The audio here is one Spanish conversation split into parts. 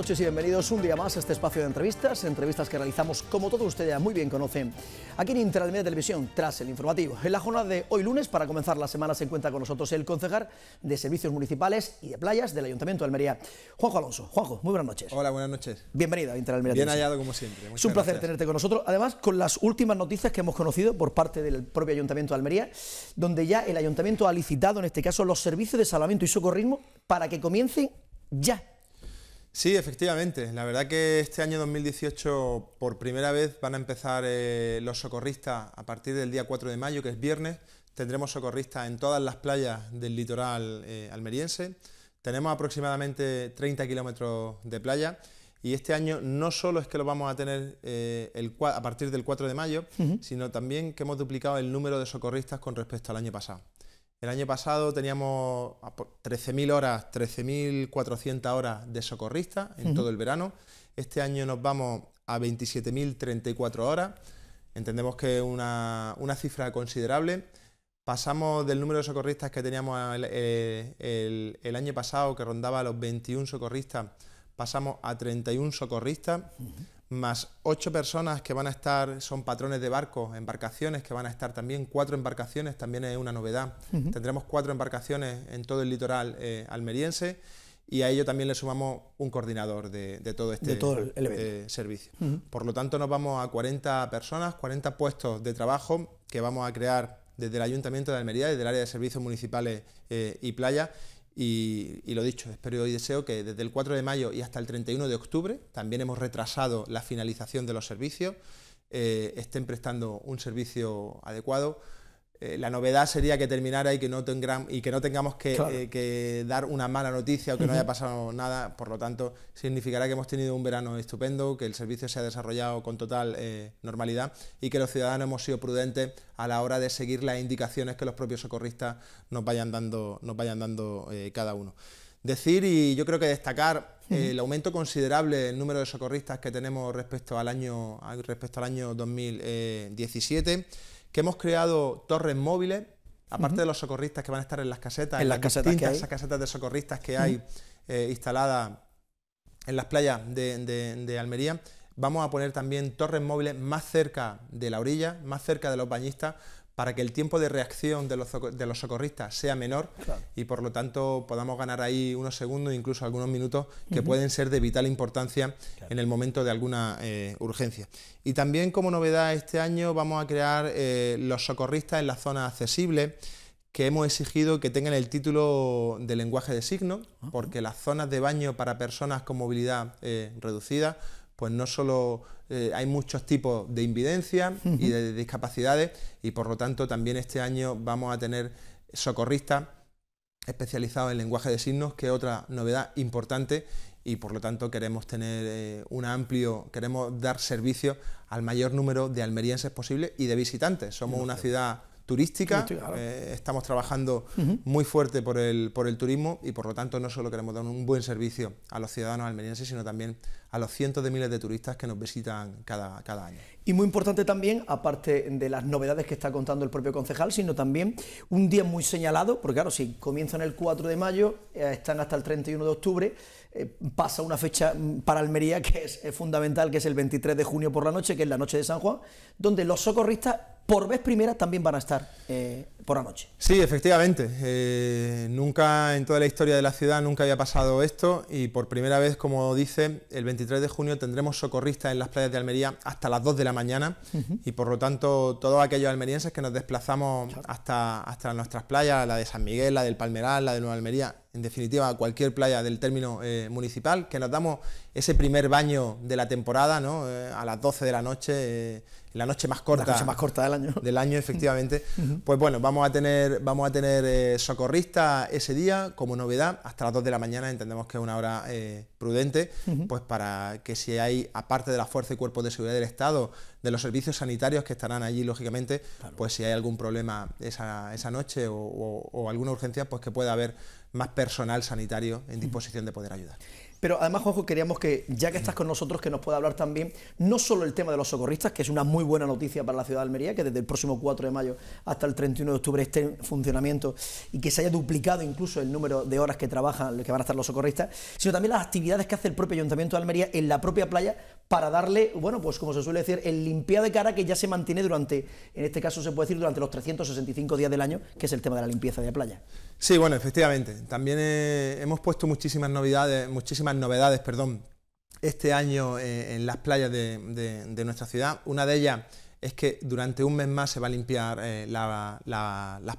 noches y bienvenidos un día más a este espacio de entrevistas, entrevistas que realizamos como todos ustedes ya muy bien conocen aquí en Interalmedia Televisión tras el informativo. En la jornada de hoy lunes, para comenzar la semana, se encuentra con nosotros el concejal de Servicios Municipales y de Playas del Ayuntamiento de Almería, Juanjo Alonso. Juanjo, muy buenas noches. Hola, buenas noches. Bienvenido a Interalmedia Bien hallado como siempre. es un placer tenerte con nosotros, además con las últimas noticias que hemos conocido por parte del propio Ayuntamiento de Almería, donde ya el Ayuntamiento ha licitado, en este caso, los servicios de salvamento y socorrismo para que comiencen ya Sí, efectivamente. La verdad que este año 2018 por primera vez van a empezar eh, los socorristas a partir del día 4 de mayo, que es viernes. Tendremos socorristas en todas las playas del litoral eh, almeriense. Tenemos aproximadamente 30 kilómetros de playa y este año no solo es que lo vamos a tener eh, a partir del 4 de mayo, sino también que hemos duplicado el número de socorristas con respecto al año pasado. El año pasado teníamos 13.000 horas, 13.400 horas de socorristas en todo el verano. Este año nos vamos a 27.034 horas. Entendemos que es una, cifra considerable. Pasamos del número de socorristas que teníamos eh, el, año pasado, que rondaba los 21 socorristas, pasamos a 31 socorristas más ocho personas que van a estar, son patrones de barcos, embarcaciones que van a estar también, cuatro embarcaciones también es una novedad. Tendremos cuatro embarcaciones en todo el litoral eh, almeriense y a ello también le sumamos un coordinador de, todo este eh, servicio. Por lo tanto, nos vamos a 40 personas, 40 puestos de trabajo que vamos a crear desde el Ayuntamiento de Almería, desde el área de servicios municipales eh, y playa, y, lo dicho, espero y deseo que desde el 4 de mayo y hasta el 31 de octubre, también hemos retrasado la finalización de los servicios, eh, estén prestando un servicio adecuado eh, la novedad sería que terminara y que no, y que no tengamos eh, que, dar una mala noticia o que no haya pasado nada. Por lo tanto, significará que hemos tenido un verano estupendo, que el servicio se ha desarrollado con total eh, normalidad y que los ciudadanos hemos sido prudentes a la hora de seguir las indicaciones que los propios socorristas nos vayan dando, nos vayan dando cada uno. Decir y yo creo que destacar el aumento considerable del número de socorristas que tenemos respecto al año, respecto al año 2017 que hemos creado torres móviles, aparte de los socorristas que van a estar en las casetas, en las, casetas que hay. casetas de socorristas que hay eh, instaladas en las playas de Almería, vamos a poner también torres móviles más cerca de la orilla, más cerca de los bañistas, para que el tiempo de reacción de los, socorristas sea menor y por lo tanto podamos ganar ahí unos segundos, incluso algunos minutos, que pueden ser de vital importancia en el momento de alguna eh, urgencia. Y también como novedad este año vamos a crear eh, los socorristas en la zona accesibles que hemos exigido que tengan el título de lenguaje de signo... Ah. porque las zonas de baño para personas con movilidad eh, reducida pues no solo eh, hay muchos tipos de invidencia y de discapacidades y por lo tanto también este año vamos a tener socorristas especializados en lenguaje de signos, que es otra novedad importante y por lo tanto queremos tener eh, un amplio, queremos dar servicio al mayor número de almerienses posible y de visitantes. Somos una ciudad turística. Eh, estamos trabajando muy fuerte por el, por el turismo y por lo tanto no solo queremos dar un buen servicio a los ciudadanos almerienses, sino también a los cientos de miles de turistas que nos visitan cada, cada año. Y muy importante también, aparte de las novedades que está contando el propio concejal, sino también un día muy señalado, porque claro, si comienzan el 4 de mayo, eh, están hasta el 31 de octubre, eh, pasa una fecha mm, para Almería que es, es fundamental, que es el 23 de junio por la noche, que es la noche de San Juan, donde los socorristas por vez primera también van a estar eh, por la noche. Sí, efectivamente. Eh, nunca en toda la historia de la ciudad nunca había pasado esto y por primera vez, como dice, el 23 de junio tendremos socorristas en las playas de Almería hasta las 2 de la mañana y por lo tanto todos aquellos almerienses que nos desplazamos hasta, hasta nuestras playas, la de San Miguel, la del Palmeral, la de Nueva Almería, en definitiva cualquier playa del término eh, municipal, que nos damos ese primer baño de la temporada, ¿no? Eh, a las 12 de la noche, eh, la noche más corta. más corta del año. Del año, efectivamente. Pues bueno, vamos a tener, vamos a tener socorrista ese día como novedad, hasta las 2 de la mañana, entendemos que es una hora prudente, pues para que si hay, aparte de la fuerza y cuerpos de seguridad del Estado, de los servicios sanitarios que estarán allí, lógicamente, pues si hay algún problema esa, noche o, alguna urgencia, pues que pueda haber más personal sanitario en disposición de poder ayudar. Pero además, Juanjo, queríamos que, ya que estás con nosotros, que nos pueda hablar también, no solo el tema de los socorristas, que es una muy buena noticia para la ciudad de Almería, que desde el próximo 4 de mayo hasta el 31 de octubre esté en funcionamiento y que se haya duplicado incluso el número de horas que trabajan, que van a estar los socorristas, sino también las actividades que hace el propio Ayuntamiento de Almería en la propia playa para darle, bueno, pues como se suele decir, el limpiado de cara que ya se mantiene durante, en este caso se puede decir, durante los 365 días del año, que es el tema de la limpieza de la playa. Sí, bueno, efectivamente. También eh, hemos puesto muchísimas novedades, muchísimas novedades, perdón, este año eh, en las playas de, nuestra ciudad. Una de ellas es que durante un mes más se va a limpiar eh, las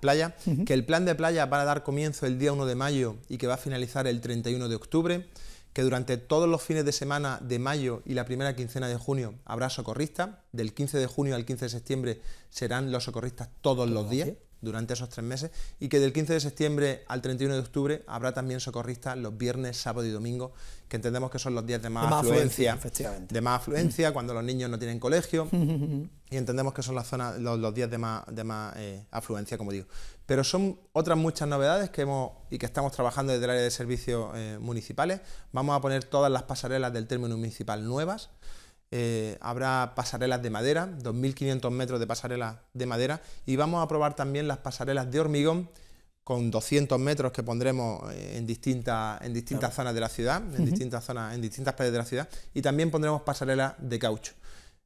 playas, que el plan de playa va a dar comienzo el día 1 de mayo y que va a finalizar el 31 de octubre, que durante todos los fines de semana de mayo y la primera quincena de junio habrá socorristas, del 15 de junio al 15 de septiembre serán los socorristas todos, los días durante esos tres meses y que del 15 de septiembre al 31 de octubre habrá también socorristas los viernes, sábado y domingo, que entendemos que son los días de más, afluencia, de más afluencia, cuando los niños no tienen colegio y entendemos que son las zonas, los, días de más, de más eh, afluencia, como digo. Pero son otras muchas novedades que hemos y que estamos trabajando desde el área de servicios eh, municipales. Vamos a poner todas las pasarelas del término municipal nuevas. Eh, habrá pasarelas de madera, 2.500 metros de pasarelas de madera, y vamos a probar también las pasarelas de hormigón con 200 metros que pondremos eh, en, distintas en distintas zonas de la ciudad, en distintas zonas, en distintas paredes de la ciudad, y también pondremos pasarelas de caucho.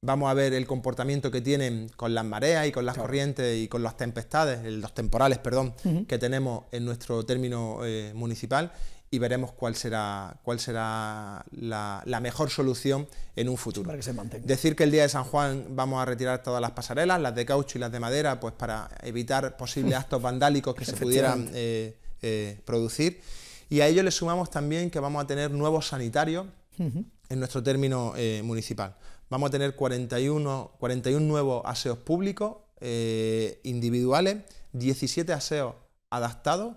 Vamos a ver el comportamiento que tienen con las mareas y con las corrientes y con las tempestades, los temporales, perdón, que tenemos en nuestro término eh, municipal y veremos cuál será, cuál será la, mejor solución en un futuro. Decir que el día de San Juan vamos a retirar todas las pasarelas, las de caucho y las de madera, pues para evitar posibles actos vandálicos que se pudieran eh, eh, producir. Y a ello le sumamos también que vamos a tener nuevos sanitarios en nuestro término eh, municipal. Vamos a tener 41, 41 nuevos aseos públicos individuales, 17 aseos adaptados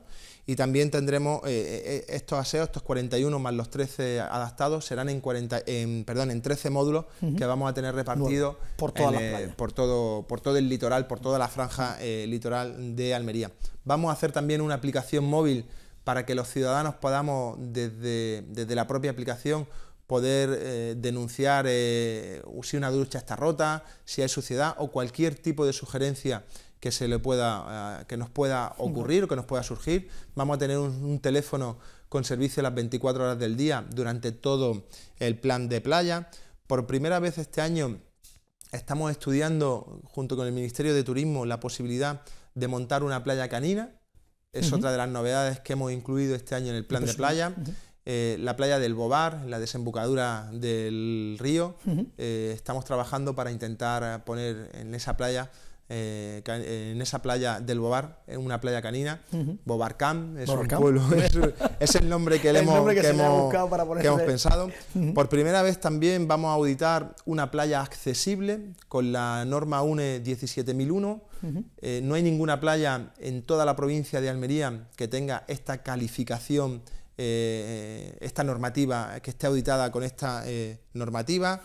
y también tendremos eh, eh, eh, estos aseos, estos 41 más los 13 adaptados, serán en, 40, perdón, en 13 módulos que vamos a tener repartidos por, todo, por todo el litoral, por toda la franja litoral de Almería. Vamos a hacer también una aplicación móvil para que los ciudadanos podamos desde, la propia aplicación poder denunciar si una ducha está rota, si hay suciedad o cualquier tipo de sugerencia que, se le pueda, eh, que nos pueda ocurrir o que nos pueda surgir. Vamos a tener un, teléfono con servicio las 24 horas del día durante todo el plan de playa. Por primera vez este año estamos estudiando junto con el Ministerio de Turismo la posibilidad de montar una playa canina. Es otra de las novedades que hemos incluido este año en el plan de playa. Eh, la playa del Bobar, la desembocadura del río. Eh, estamos trabajando para intentar poner en esa playa eh, en esa playa del Bobar, en una playa canina. bobarcán es un pueblo, es, el nombre que, le hemos, pensado. Por primera vez también vamos a auditar una playa accesible con la norma UNE 17001. Eh, no hay ninguna playa en toda la provincia de Almería que tenga esta calificación eh, esta normativa, que esté auditada con esta normativa.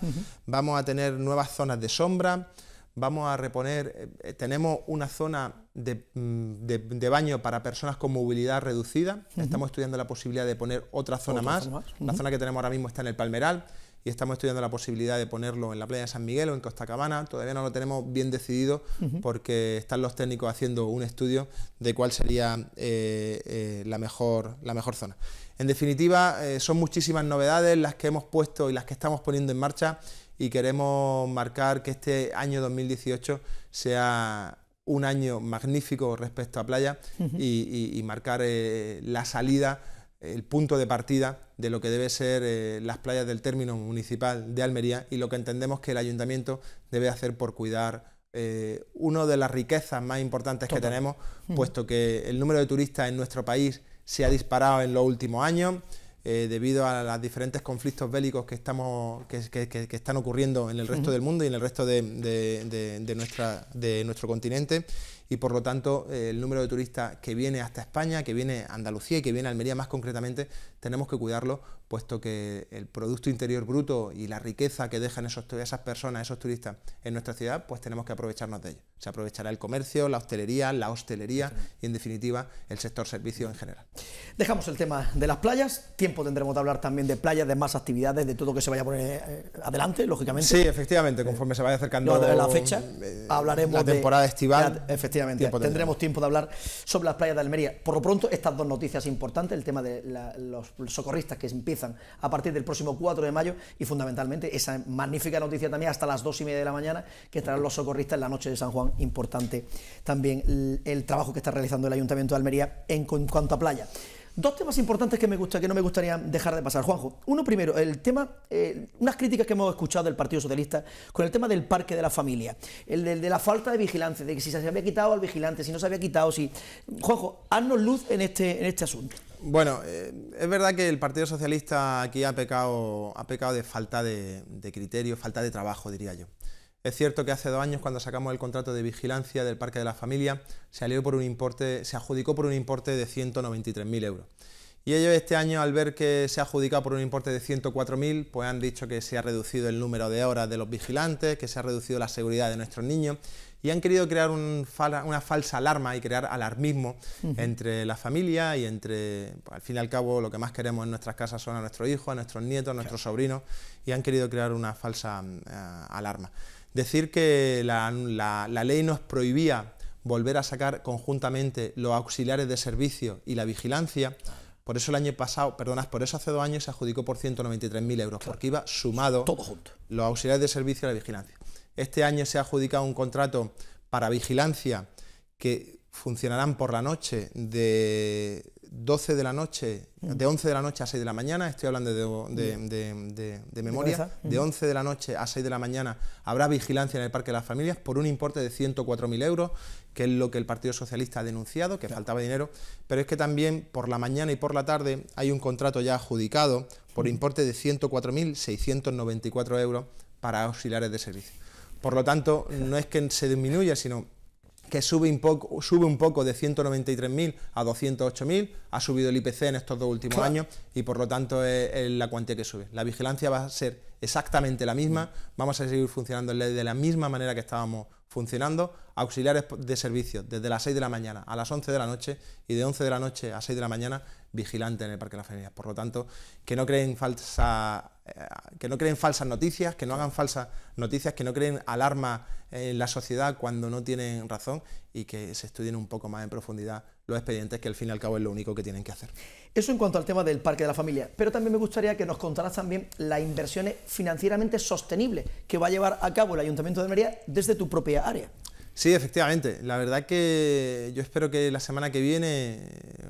Vamos a tener nuevas zonas de sombra, vamos a reponer, eh, eh, tenemos una zona mm, de, baño para personas con movilidad reducida, estamos estudiando la posibilidad de poner otra zona más, la zona que tenemos ahora mismo está en el Palmeral y estamos estudiando la posibilidad de ponerlo en la playa de San Miguel o en Costa Cabana, todavía no lo tenemos bien decidido porque están los técnicos haciendo un estudio de cuál sería eh, la, mejor, la mejor zona. En definitiva, son muchísimas novedades las que hemos puesto y las que estamos poniendo en marcha y queremos marcar que este año 2018 sea un año magnífico respecto a playa y, marcar eh, la salida, el punto de partida de lo que debe ser eh, las playas del término municipal de Almería y lo que entendemos que el ayuntamiento debe hacer por cuidar eh, una de las riquezas más importantes que tenemos, puesto que el número de turistas en nuestro país se ha disparado en los últimos años. Eh, debido a los diferentes conflictos bélicos que, estamos, que, están ocurriendo en el resto del mundo y en el resto de, nuestra, de nuestro continente. Y por lo tanto, eh, el número de turistas que viene hasta España, que viene a Andalucía y que viene a Almería más concretamente, tenemos que cuidarlo, puesto que el Producto Interior Bruto y la riqueza que dejan esos, esas personas, esos turistas en nuestra ciudad, pues tenemos que aprovecharnos de ello. Se aprovechará el comercio, la hostelería, la hostelería y, en definitiva, el sector servicio en general. Dejamos el tema de las playas. Tiempo tendremos de hablar también de playas, de más actividades, de todo lo que se vaya a poner eh, adelante, lógicamente. Sí, efectivamente, conforme se vaya acercando la fecha, eh, hablaremos la temporada estival. efectivamente, tendremos tiempo de hablar sobre las playas de Almería. Por lo pronto, estas dos noticias importantes, el tema de los los socorristas que empiezan a partir del próximo 4 de mayo y fundamentalmente esa magnífica noticia también hasta las 2 y media de la mañana que estarán los socorristas en la noche de San Juan. Importante también el, trabajo que está realizando el Ayuntamiento de Almería en, cuanto a playa. Dos temas importantes que me gusta, que no me gustaría dejar de pasar, Juanjo. Uno primero, el tema, eh, unas críticas que hemos escuchado del Partido Socialista con el tema del parque de la familia, el de, la falta de vigilancia, de que si se había quitado al vigilante, si no se había quitado, si. Juanjo, haznos luz en este, en este asunto. Bueno, eh, es verdad que el Partido Socialista aquí ha pecado, de falta de, criterio, falta de trabajo, diría yo. Es cierto que hace dos años, cuando sacamos el contrato de vigilancia del Parque de la Familia, salió por un importe, se adjudicó por un importe de 193.000 euros. Y ellos este año, al ver que se ha adjudicado por un importe de 104.000, pues han dicho que se ha reducido el número de horas de los vigilantes, que se ha reducido la seguridad de nuestros niños y han querido crear una falsa alarma y crear alarmismo entre la familia y entre, al fin y al cabo, lo que más queremos en nuestras casas son a nuestros hijos, a nuestros nietos, a nuestros sobrinos, y han querido crear una falsa mm, eh, alarma. Decir que la, ley nos prohibía volver a sacar conjuntamente los auxiliares de servicio y la vigilancia. Por eso el año pasado, perdonad, por eso hace dos años se adjudicó por 193.000 euros, porque iba sumado los auxiliares de servicio y la vigilancia. Este año se ha adjudicado un contrato para vigilancia que funcionarán por la noche de 12 de la noche, de 11 mm. de la noche a 6 de la mañana, estoy hablando de, memoria, de 11 mm. de la noche a 6 de la mañana habrá vigilancia en el Parque de las Familias por un importe de 104.000 euros, que es lo que el Partido Socialista ha denunciado, que faltaba dinero, pero es que también por la mañana y por la tarde hay un contrato ya adjudicado por mm. importe de 104.694 euros para auxiliares de servicio. Por lo tanto, no es que se disminuya, sino que sube un poco, sube un poco de 193.000 a 208.000, ha subido el IPC en estos dos últimos años y por lo tanto es, la cuantía que sube. La vigilancia va a ser exactamente la misma, vamos a seguir funcionando de la misma manera que estábamos funcionando auxiliares de servicio desde las 6 de la mañana a las 11 de la noche y de 11 de la noche a 6 de la mañana vigilante en el Parque de las Familias. Por lo tanto, que no eh, que no creen falsas noticias, que no hagan falsas noticias, que no creen alarma en la sociedad cuando no tienen razón y que se estudien un poco más en profundidad los expedientes, que al fin y al cabo es lo único que tienen que hacer. Eso en cuanto al tema del parque de la familia, pero también me gustaría que nos contaras también las inversiones financieramente sostenibles que va a llevar a cabo el Ayuntamiento de Almería desde tu propia área. Sí, efectivamente. La verdad que yo espero que la semana que viene,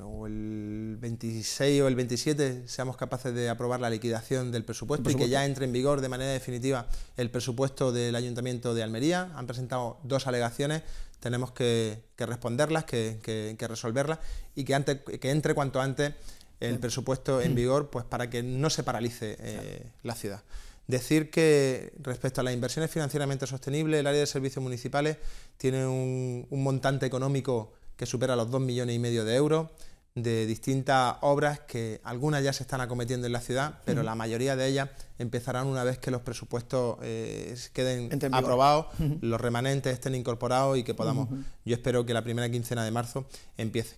o el 26 o el 27, seamos capaces de aprobar la liquidación del presupuesto, presupuesto, y que ya entre en vigor de manera definitiva el presupuesto del Ayuntamiento de Almería. Han presentado dos alegaciones tenemos que, responderlas, que, resolverlas y que, entre cuanto antes el presupuesto en mm. vigor pues para que no se paralice eh, la ciudad. Decir que respecto a las inversiones financieramente sostenibles, el área de servicios municipales tiene un, montante económico que supera los dos millones y medio de euros de distintas obras que algunas ya se están acometiendo en la ciudad, pero la mayoría de ellas empezarán una vez que los presupuestos eh, queden aprobados, los remanentes estén incorporados y que podamos, yo espero que la primera quincena de marzo empiece.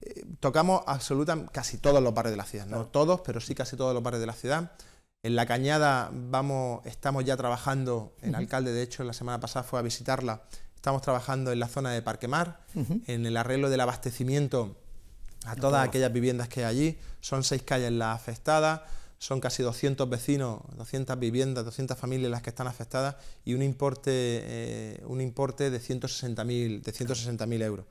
Eh, tocamos absolutamente casi todos los barrios de la ciudad, no todos, pero sí casi todos los barrios de la ciudad. En la cañada vamos, estamos ya trabajando, el alcalde de hecho la semana pasada fue a visitarla, estamos trabajando en la zona de Parquemar, en el arreglo del abastecimiento a todas aquellas viviendas que hay allí. Son seis calles las afectadas, son casi 200 vecinos, 200 viviendas, 200 familias las que están afectadas y un importe, eh, un importe de 160.000 euros.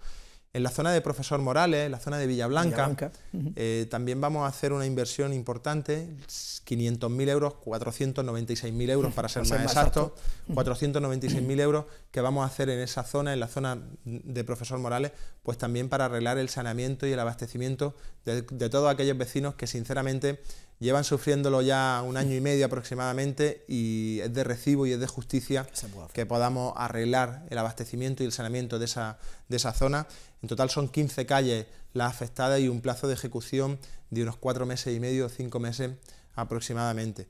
En la zona de Profesor Morales, en la zona de Villablanca, Blanca, eh, también vamos a hacer una inversión importante, 500.000 euros, 496.000 euros para ser, más, exacto, 496.000 euros que vamos a hacer en esa zona, en la zona de Profesor Morales, pues también para arreglar el saneamiento y el abastecimiento de todos aquellos vecinos que sinceramente llevan sufriéndolo ya un año y medio aproximadamente y es de recibo y es de justicia que podamos arreglar el abastecimiento y el saneamiento de esa, zona. En total son 15 calles las afectadas y un plazo de ejecución de unos cuatro meses y medio cinco meses aproximadamente.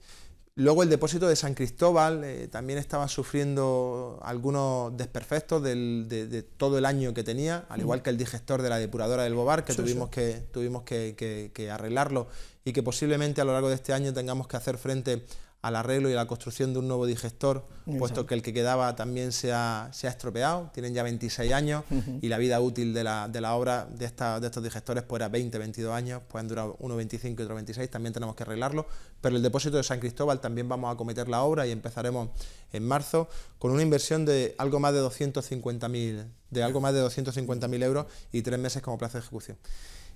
Luego el depósito de San Cristóbal eh, también estaba sufriendo algunos desperfectos del, de, todo el año que tenía, al mm. igual que el digestor de la depuradora del Bobar, que tuvimos, Que, que, arreglarlo y que posiblemente a lo largo de este año tengamos que hacer frente al arreglo y a la construcción de un nuevo digestor, puesto que el que quedaba también se ha, estropeado, tienen ya 26 años y la vida útil de la, de la obra de, esta, de estos digestores pues era 20, 22 años, pues han durado uno 25 y otro 26, también tenemos que arreglarlo, pero el depósito de San Cristóbal también vamos a acometer la obra y empezaremos en marzo con una inversión de algo más de 250.000 de algo más de 250.000 euros y tres meses como plazo de ejecución.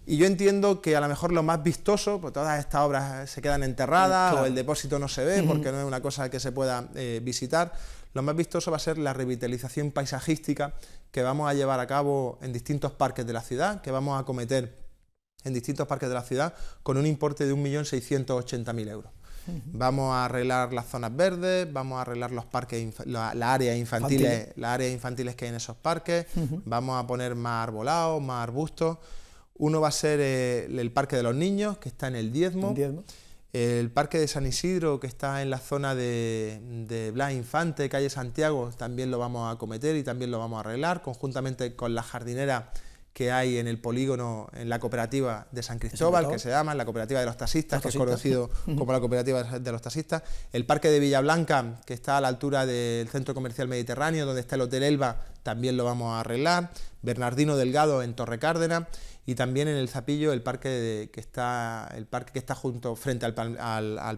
Y yo entiendo que a lo mejor lo más vistoso, pues todas estas obras eh, se quedan enterradas o el depósito no se ve porque no es una cosa que se pueda eh, visitar, lo más vistoso va a ser la revitalización paisajística que vamos a llevar a cabo en distintos parques de la ciudad, que vamos a cometer en distintos parques de la ciudad con un importe de 1.680.000 euros. Vamos a arreglar las zonas verdes, vamos a arreglar los parques, las áreas infantiles, las áreas infantiles que hay en esos parques, vamos a poner más arbolados, más arbustos. Uno va a ser eh, el Parque de los Niños, que está en el Diezmo. El Parque de San Isidro, que está en la zona de, Blas Infante, calle Santiago, también lo vamos a acometer y también lo vamos a arreglar, conjuntamente con la jardinera que hay en el polígono, en la cooperativa de San Cristóbal, que se llama, la cooperativa de los taxistas, que es conocido como la cooperativa de los taxistas, el parque de Villablanca, que está a la altura del centro comercial mediterráneo, donde está el Hotel Elba, también lo vamos a arreglar, Bernardino Delgado en Torre Cárdenas, y también en el Zapillo, el parque, que, está, el parque que está junto frente al,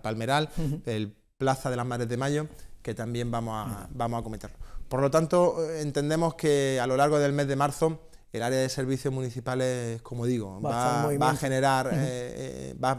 Palmeral, el Plaza de las Madres de Mayo, que también vamos a, vamos a Por lo tanto, eh, entendemos que a lo largo del mes de marzo el área de servicios municipales, como digo, va, a generar, eh, eh, va,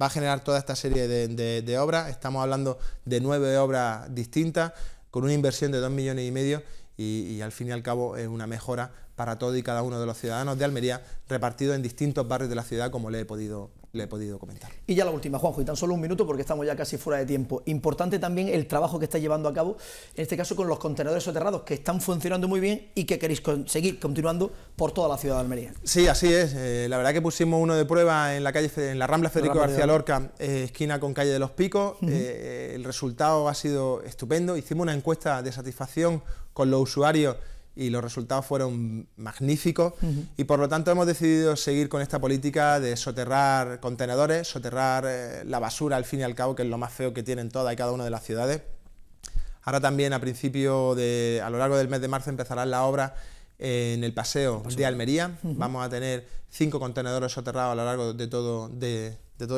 a generar toda esta serie de, de obras. Estamos hablando de nueve obras distintas con una inversión de dos millones y medio y, al fin y al cabo es una mejora para todo y cada uno de los ciudadanos de Almería repartido en distintos barrios de la ciudad como le he podido le he podido comentar. Y ya la última, Juanjo, y tan solo un minuto porque estamos ya casi fuera de tiempo. Importante también el trabajo que está llevando a cabo, en este caso con los contenedores soterrados, que están funcionando muy bien y que queréis seguir continuando por toda la ciudad de Almería. Sí, así es. Eh, la verdad que pusimos uno de prueba en la calle en la Rambla Federico García Lorca, eh, esquina con calle de los Picos. Eh, el resultado ha sido estupendo. Hicimos una encuesta de satisfacción con los usuarios y los resultados fueron magníficos y por lo tanto hemos decidido seguir con esta política de soterrar contenedores, soterrar eh, la basura al fin y al cabo, que es lo más feo que tienen toda y cada una de las ciudades. Ahora también a principio de, a lo largo del mes de marzo empezarán la obra en el paseo, de Almería. Vamos a tener cinco contenedores soterrados a lo largo de todo,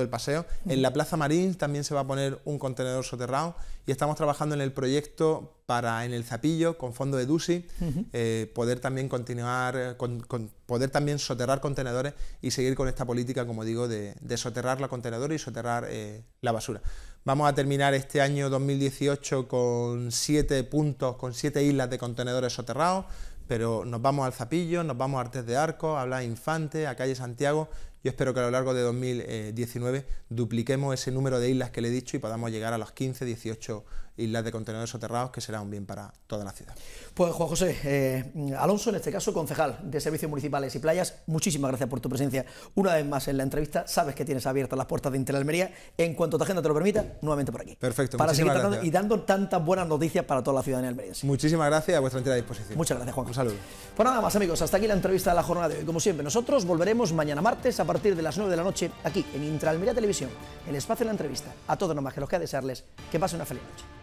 el paseo. En la Plaza Marín también se va a poner un contenedor soterrado y estamos trabajando en el proyecto para en el Zapillo, con fondo de DUSI, eh, poder también continuar, eh, con, poder también soterrar contenedores y seguir con esta política, como digo, de, soterrar la contenedora y soterrar eh, la basura. Vamos a terminar este año 2018 con siete puntos, con siete islas de contenedores soterrados pero nos vamos al Zapillo, nos vamos a Artes de Arco, a Infante, a Calle Santiago yo espero que a lo largo de 2019 dupliquemos ese número de islas que le he dicho y podamos llegar a las 15, 18 islas de contenedores soterrados, que será un bien para toda la ciudad. Pues Juan José, eh, Alonso, en este caso concejal de Servicios Municipales y Playas, muchísimas gracias por tu presencia una vez más en la entrevista. Sabes que tienes abiertas las puertas de Interalmería. En cuanto tu agenda te lo permita, nuevamente por aquí. Perfecto, para seguir tratando y dando tantas buenas noticias para toda la ciudadanía almeriense. Muchísimas gracias a vuestra entera disposición. Muchas gracias, Juan. Un saludo. Pues nada más, amigos, hasta aquí la entrevista de la jornada de hoy. Como siempre, nosotros volveremos mañana martes a partir a partir de las 9 de la noche aquí en Intralmería Televisión, el espacio de la entrevista. A todos nomás que los que desearles que pasen una feliz noche.